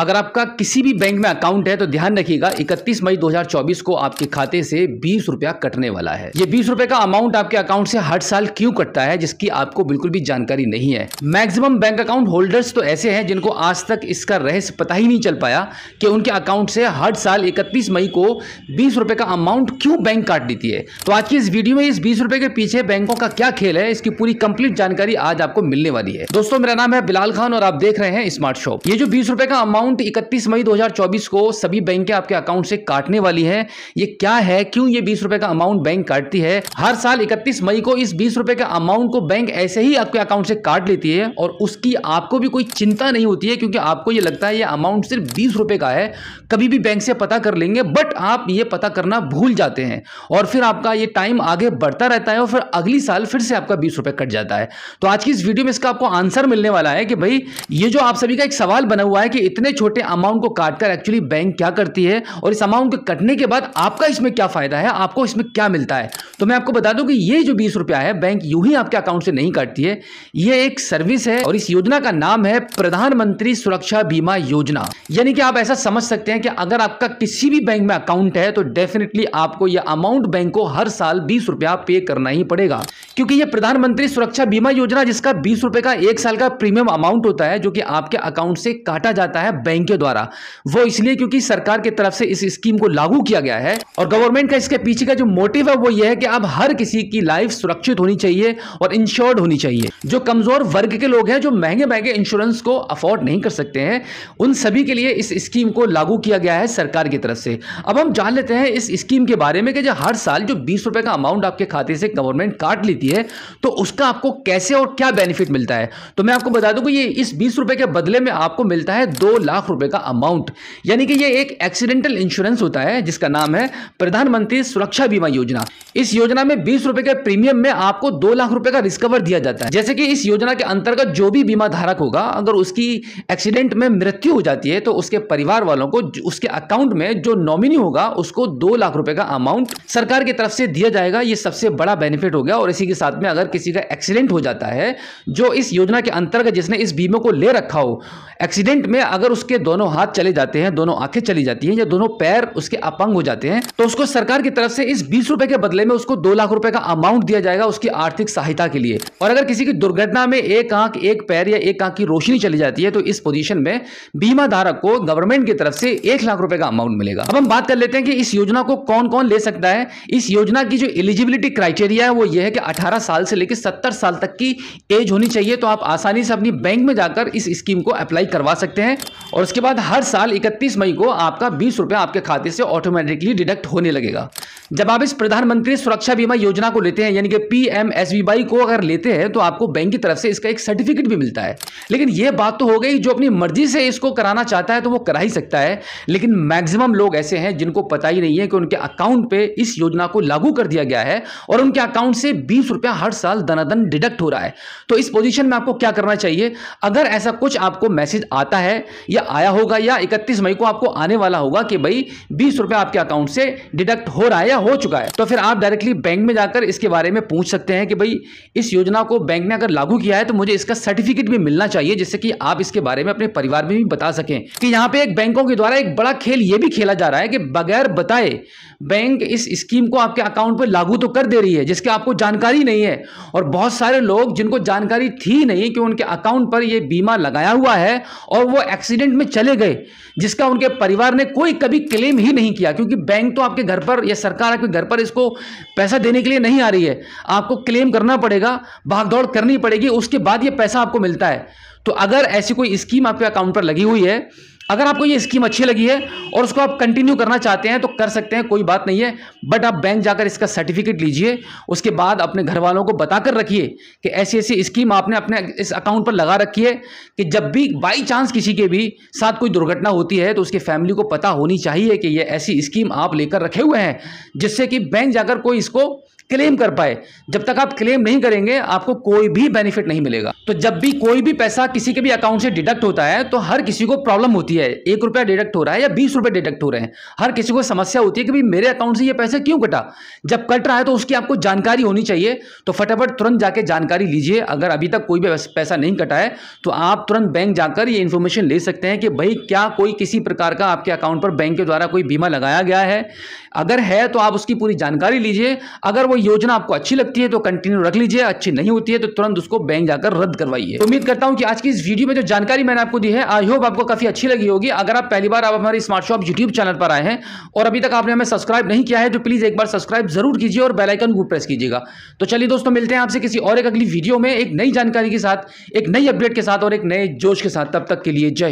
अगर आपका किसी भी बैंक में अकाउंट है तो ध्यान रखिएगा 31 मई 2024 को आपके खाते से बीस रुपया कटने वाला है ये बीस रुपए का अमाउंट आपके अकाउंट से हर साल क्यों कटता है जिसकी आपको बिल्कुल भी जानकारी नहीं है मैक्सिमम बैंक अकाउंट होल्डर्स तो ऐसे हैं जिनको आज तक इसका रहस्य पता ही नहीं चल पाया कि उनके अकाउंट से हर साल इकतीस मई को बीस का अमाउंट क्यों बैंक काट देती है तो आज की इस वीडियो में इस बीस के पीछे बैंकों का क्या खेल है इसकी पूरी कंप्लीट जानकारी आज आपको मिलने वाली है दोस्तों मेरा नाम है बिलाल खान और आप देख रहे हैं स्मार्ट शॉप ये जो बीस का अमाउंट अकाउंट 31 मई 2024 को सभी बैंक के आपके अकाउंट से काटने वाली है ये क्या है क्यों ये बीस रुपए का अमाउंट बैंक काटती है हर साल 31 मई को इस बीस रुपए के अमाउंट को बैंक ऐसे ही आपके अकाउंट से काट लेती है और उसकी आपको भी कोई चिंता नहीं होती है क्योंकि आपको ये लगता है ये अमाउंट सिर्फ बीस रुपए का है कभी भी बैंक से पता कर लेंगे बट आप ये पता करना भूल जाते हैं और फिर आपका ये टाइम आगे बढ़ता रहता है और फिर अगली साल फिर से आपका बीस रुपए कट जाता है तो आज की इस वीडियो में इसका आपको आंसर मिलने वाला है कि भाई ये जो आप सभी का एक सवाल बना हुआ है कि इतने छोटे अमाउंट को काटकर एक्चुअली बैंक क्या करती है और इस अमाउंट के कटने के बाद आपका इसमें क्या फ़ायदा है आपको इसमें क्या मिलता है तो मैं आपको बता दूं कि ये जो बीस रुपया है बैंक यूं ही आपके अकाउंट से नहीं काटती है ये एक सर्विस है और इस योजना का नाम है प्रधानमंत्री सुरक्षा बीमा योजना यानी कि आप ऐसा समझ सकते हैं कि अगर आपका किसी भी बैंक में अकाउंट है तो डेफिनेटली आपको यह अमाउंट बैंक को हर साल बीस रुपया पे करना ही पड़ेगा क्योंकि यह प्रधानमंत्री सुरक्षा बीमा योजना जिसका बीस रुपए का एक साल का प्रीमियम अमाउंट होता है जो कि आपके अकाउंट से काटा जाता है है बैंकों द्वारा वो इसलिए क्योंकि सरकार की तरफ से इस स्कीम को लागू किया गया है और गवर्नमेंट का इसके पीछे का जो मोटिव है वो ये है कि अब हर किसी की लाइफ सुरक्षित होनी चाहिए और इंश्योर्ड होनी चाहिए जो कमजोर वर्ग के लोग हैं जो महंगे महंगे इंश्योरेंस को अफोर्ड नहीं कर सकते हैं उन सभी के लिए इस स्कीम को लागू किया गया है सरकार की तरफ से अब हम जान लेते हैं इस स्कीम के बारे में कि जो हर साल जो बीस रुपए का अमाउंट आपके खाते से गवर्नमेंट काट लेती है तो उसका आपको कैसे और क्या बेनिफिट मिलता है तो मैं आपको बता दूं कि ये इस बीस रुपए के बदले में आपको मिलता है दो लाख रुपए का अमाउंट यानी कि ये एक एक्सीडेंटल इंश्योरेंस होता है जिसका नाम है प्रधानमंत्री सुरक्षा बीमा योजना इस योजना में बीस रुपए के प्रीमियम में आपको दो लाख रुपए का रिस्कवर दिया जाता है जैसे कि इस योजना के अंतर्गत जो भी बीमा धारक होगा अगर उसकी एक्सीडेंट में मृत्यु हो जाती है तो उसके परिवार वालों को उसके अकाउंट में जो नॉमिनी होगा उसको दो लाख रुपए का अमाउंट सरकार की तरफ से दिया जाएगा ये सबसे बड़ा बेनिफिट हो गया और इसी के साथ में अगर किसी का एक्सीडेंट हो जाता है जो इस योजना के अंतर्गत जिसने इस बीमे को ले रखा हो एक्सीडेंट में अगर उसके दोनों हाथ चले जाते हैं दोनों आंखें चली जाती हैं या दोनों पैर उसके अपंग हो जाते हैं तो उसको सरकार की तरफ से इस बीस रुपए के बदले में उसको दो लाख रुपए का अमाउंट दिया जाएगा उसकी आर्थिक सहायता के लिए और अगर किसी की दुर्घटना में एक आंख एक पैर या एक आंख की रोशनी चली जाती है तो इस पोजिशन में बीमा धारक को गवर्नमेंट की तरफ से एक लाख रुपए का अमाउंट मिलेगा अब हम बात कर लेते हैं कि इस योजना को कौन कौन ले सकता है इस योजना की जो एलिजिबिलिटी क्राइटेरिया है वो ये है कि अठारह साल से लेकर सत्तर साल तक की एज होनी चाहिए तो आप आसानी से अपनी बैंक में जाकर इस स्कीम को अप्लाई करवा सकते हैं और उसके बाद हर साल इकतीस मई को आपका बीस रुपया आपके खाते से ऑटोमेटिकली डिडक्ट होने लगेगा जब आप इस प्रधानमंत्री सुरक्षा बीमा योजना को लेते हैं यानी कि P M S B Y को अगर लेते हैं तो आपको बैंक की तरफ से इसका एक सर्टिफिकेट भी मिलता है लेकिन यह बात तो हो गई जो अपनी मर्जी से इसको कराना चाहता है तो वो करा ही सकता है लेकिन मैक्सिमम लोग ऐसे हैं जिनको पता ही नहीं है कि उनके अकाउंट पे इस योजना को लागू कर दिया गया है और उनके अकाउंट से बीस रुपया हर साल दनादन डिडक्ट हो रहा है तो इस पोजिशन में आपको क्या करना चाहिए अगर ऐसा कुछ आपको मैसेज आता है या आया होगा या इकतीस मई को आपको आने वाला होगा कि भाई बीस रुपया आपके अकाउंट से डिडक्ट हो रहा है या या हो चुका है तो फिर आप डायरेक्टली बैंक में जाकर इसके बारे में पूछ सकते हैं कि भाई इस योजना को बैंक ने अगर लागू किया है तो मुझे इसका सर्टिफिकेट भी मिलना चाहिए जिससे कि आप इसके बारे में अपने परिवार में भी बता सकें कि यहाँ पे एक बैंकों के द्वारा एक बड़ा खेल ये भी खेला जा रहा है कि बगैर बताए बैंक इस स्कीम को आपके अकाउंट पर लागू तो कर दे रही है जिसकी आपको जानकारी नहीं है और बहुत सारे लोग जिनको जानकारी थी नहीं कि उनके अकाउंट पर यह बीमा लगाया हुआ है और वो एक्सीडेंट में चले गए जिसका उनके परिवार ने कोई कभी क्लेम ही नहीं किया क्योंकि बैंक तो आपके घर पर या सरकार सरकार आपके घर पर इसको पैसा देने के लिए नहीं आ रही है आपको क्लेम करना पड़ेगा भागदौड़ करनी पड़ेगी उसके बाद ये पैसा आपको मिलता है तो अगर ऐसी कोई स्कीम आपके अकाउंट पर लगी हुई है अगर आपको ये स्कीम अच्छी लगी है और उसको आप कंटिन्यू करना चाहते हैं तो कर सकते हैं कोई बात नहीं है बट आप बैंक जाकर इसका सर्टिफिकेट लीजिए उसके बाद अपने घर वालों को बताकर रखिए कि ऐसी ऐसी स्कीम आपने अपने इस अकाउंट पर लगा रखी है कि जब भी बाई चांस किसी के भी साथ कोई दुर्घटना होती है तो उसके फैमिली को पता होनी चाहिए कि यह ऐसी स्कीम आप लेकर रखे हुए हैं जिससे कि बैंक जाकर कोई इसको क्लेम कर पाए जब तक आप क्लेम नहीं करेंगे आपको कोई भी बेनिफिट नहीं मिलेगा तो जब भी कोई भी पैसा किसी के भी अकाउंट से डिडक्ट होता है तो हर किसी को प्रॉब्लम होती है एक रुपया डिडक्ट हो रहा है या बीस रुपये डिडक्ट हो रहे हैं हर किसी को समस्या होती है कि भाई मेरे अकाउंट से ये पैसा क्यों कटा जब कट रहा है तो उसकी आपको जानकारी होनी चाहिए तो फटाफट तुरंत जाके जानकारी लीजिए अगर अभी तक कोई भी पैसा नहीं कटा है तो आप तुरंत बैंक जाकर ये इन्फॉर्मेशन ले सकते हैं कि भाई क्या कोई किसी प्रकार का आपके अकाउंट पर बैंक के द्वारा कोई बीमा लगाया गया है अगर है तो आप उसकी पूरी जानकारी लीजिए अगर वो कोई योजना आपको अच्छी लगती है तो कंटिन्यू रख लीजिए अच्छी नहीं होती है तो तुरंत उसको बैंक जाकर रद्द करवाइए तो उम्मीद करता हूँ कि आज की इस वीडियो में जो जानकारी मैंने आपको दी है आई होप आपको काफी अच्छी लगी होगी अगर आप पहली बार आप हमारे स्मार्ट शॉप यूट्यूब चैनल पर आए हैं और अभी तक आपने हमें सब्सक्राइब नहीं किया है तो प्लीज एक बार सब्सक्राइब जरूर कीजिए और बेलाइकन को प्रेस कीजिएगा तो चलिए दोस्तों मिलते हैं आपसे किसी और एक अगली वीडियो में एक नई जानकारी के साथ एक नई अपडेट के साथ और एक नए जोश के साथ तब तक के लिए जय